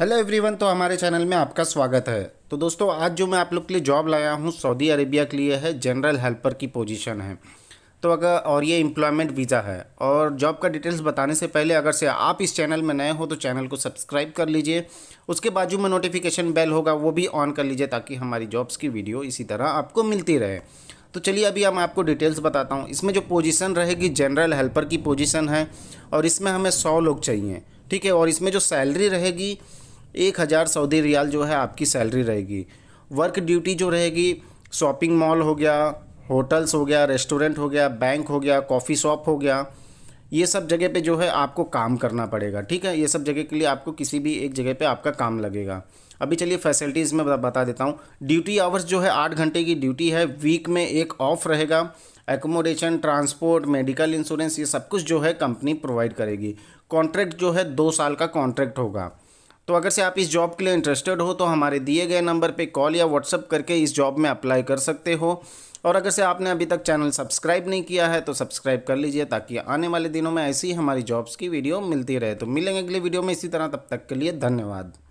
hello everyone तो हमारे channel में आपका स्वागत है तो दोस्तों आज जो मैं आप लोग के लिए जॉब लाया हूँ सऊदी अरेबिया के लिए है जनरल हेल्पर की पोजीशन है तो अगर और ये एम्प्लॉयमेंट वीज़ा है और जॉब का डिटेल्स बताने से पहले अगर से आप इस चैनल में नए हो तो चैनल को सब्सक्राइब कर लीजिए उसके बाजू में नोटिफिकेशन बेल होगा वो भी ऑन कर लीजिए ताकि हमारी जॉब्स की वीडियो इसी तरह आपको मिलती रहे तो चलिए अभी हम आपको डिटेल्स बताता हूँ इसमें जो पोजीशन रहेगी जनरल हेल्पर की पोजीशन है और इसमें हमें सौ लोग चाहिए ठीक है और इसमें जो सैलरी रहेगी एक हज़ार सऊदी रियाल जो है आपकी सैलरी रहेगी वर्क ड्यूटी जो रहेगी शॉपिंग मॉल हो गया होटल्स हो गया रेस्टोरेंट हो गया बैंक हो गया कॉफ़ी शॉप हो गया ये सब जगह पे जो है आपको काम करना पड़ेगा ठीक है ये सब जगह के लिए आपको किसी भी एक जगह पे आपका काम लगेगा अभी चलिए फैसिलिटीज़ में बता देता हूँ ड्यूटी आवर्स जो है आठ घंटे की ड्यूटी है वीक में एक ऑफ रहेगा एकोमोडेशन ट्रांसपोर्ट मेडिकल इंश्योरेंस ये सब कुछ जो है कंपनी प्रोवाइड करेगी कॉन्ट्रैक्ट जो है दो साल का कॉन्ट्रैक्ट होगा तो अगर से आप इस जॉब के लिए इंटरेस्टेड हो तो हमारे दिए गए नंबर पे कॉल या व्हाट्सअप करके इस जॉब में अप्लाई कर सकते हो और अगर से आपने अभी तक चैनल सब्सक्राइब नहीं किया है तो सब्सक्राइब कर लीजिए ताकि आने वाले दिनों में ऐसी हमारी जॉब्स की वीडियो मिलती रहे तो मिलेंगे अगले वीडियो में इसी तरह तब तक के लिए धन्यवाद